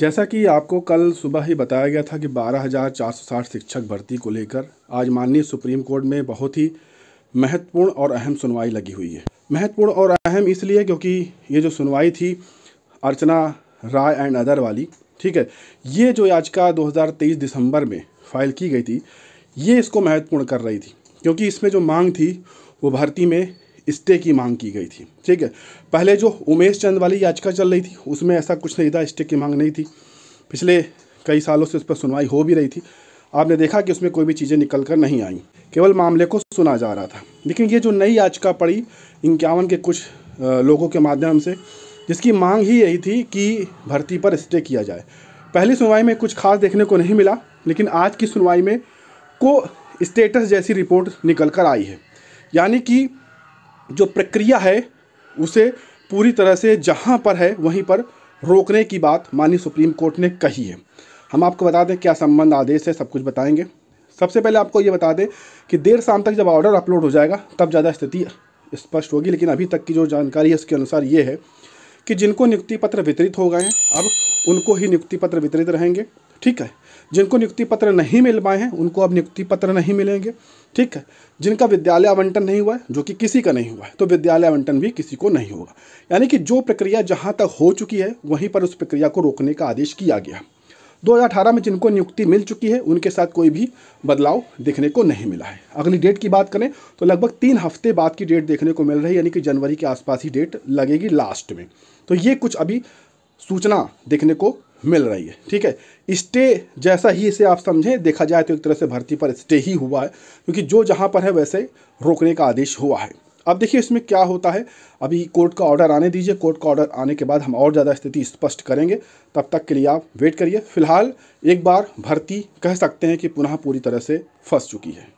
जैसा कि आपको कल सुबह ही बताया गया था कि 12,460 शिक्षक भर्ती को लेकर आज माननीय सुप्रीम कोर्ट में बहुत ही महत्वपूर्ण और अहम सुनवाई लगी हुई है महत्वपूर्ण और अहम इसलिए क्योंकि ये जो सुनवाई थी अर्चना राय एंड अदर वाली ठीक है ये जो याचिका 2023 दिसंबर में फाइल की गई थी ये इसको महत्वपूर्ण कर रही थी क्योंकि इसमें जो मांग थी वो भर्ती में स्टे की मांग की गई थी ठीक है पहले जो उमेश चंद वाली याचिका चल रही थी उसमें ऐसा कुछ नहीं था स्टे की मांग नहीं थी पिछले कई सालों से उस पर सुनवाई हो भी रही थी आपने देखा कि उसमें कोई भी चीज़ें निकल कर नहीं आई केवल मामले को सुना जा रहा था लेकिन ये जो नई याचिका पड़ी इक्यावन के कुछ लोगों के माध्यम से जिसकी मांग ही यही थी कि भर्ती पर स्टे किया जाए पहली सुनवाई में कुछ खास देखने को नहीं मिला लेकिन आज की सुनवाई में को स्टेटस जैसी रिपोर्ट निकल कर आई है यानी कि जो प्रक्रिया है उसे पूरी तरह से जहाँ पर है वहीं पर रोकने की बात माननीय सुप्रीम कोर्ट ने कही है हम आपको बता दें क्या संबंध आदेश है सब कुछ बताएंगे सबसे पहले आपको ये बता दें कि देर शाम तक जब ऑर्डर अपलोड हो जाएगा तब ज़्यादा स्थिति स्पष्ट होगी लेकिन अभी तक की जो जानकारी है उसके अनुसार ये है कि जिनको नियुक्ति पत्र वितरित हो गए हैं अब उनको ही नियुक्ति पत्र वितरित रहेंगे ठीक है जिनको नियुक्ति पत्र नहीं मिल पाए हैं उनको अब नियुक्ति पत्र नहीं मिलेंगे ठीक है जिनका विद्यालय आवंटन नहीं हुआ है जो कि किसी का नहीं हुआ है तो विद्यालय आवंटन भी किसी को नहीं होगा यानी कि जो प्रक्रिया जहाँ तक हो चुकी है वहीं पर उस प्रक्रिया को रोकने का आदेश किया गया 2018 में जिनको नियुक्ति मिल चुकी है उनके साथ कोई भी बदलाव देखने को नहीं मिला है अगली डेट की बात करें तो लगभग तीन हफ्ते बाद की डेट देखने को मिल रही है यानी कि जनवरी के आसपास ही डेट लगेगी लास्ट में तो ये कुछ अभी सूचना देखने को मिल रही है ठीक है स्टे जैसा ही इसे आप समझें देखा जाए तो एक तरह से भर्ती पर स्टे ही हुआ है क्योंकि जो जहाँ पर है वैसे रोकने का आदेश हुआ है अब देखिए इसमें क्या होता है अभी कोर्ट का ऑर्डर आने दीजिए कोर्ट का ऑर्डर आने के बाद हम और ज़्यादा स्थिति स्पष्ट करेंगे तब तक के लिए आप वेट करिए फिलहाल एक बार भर्ती कह सकते हैं कि पुनः पूरी तरह से फंस चुकी है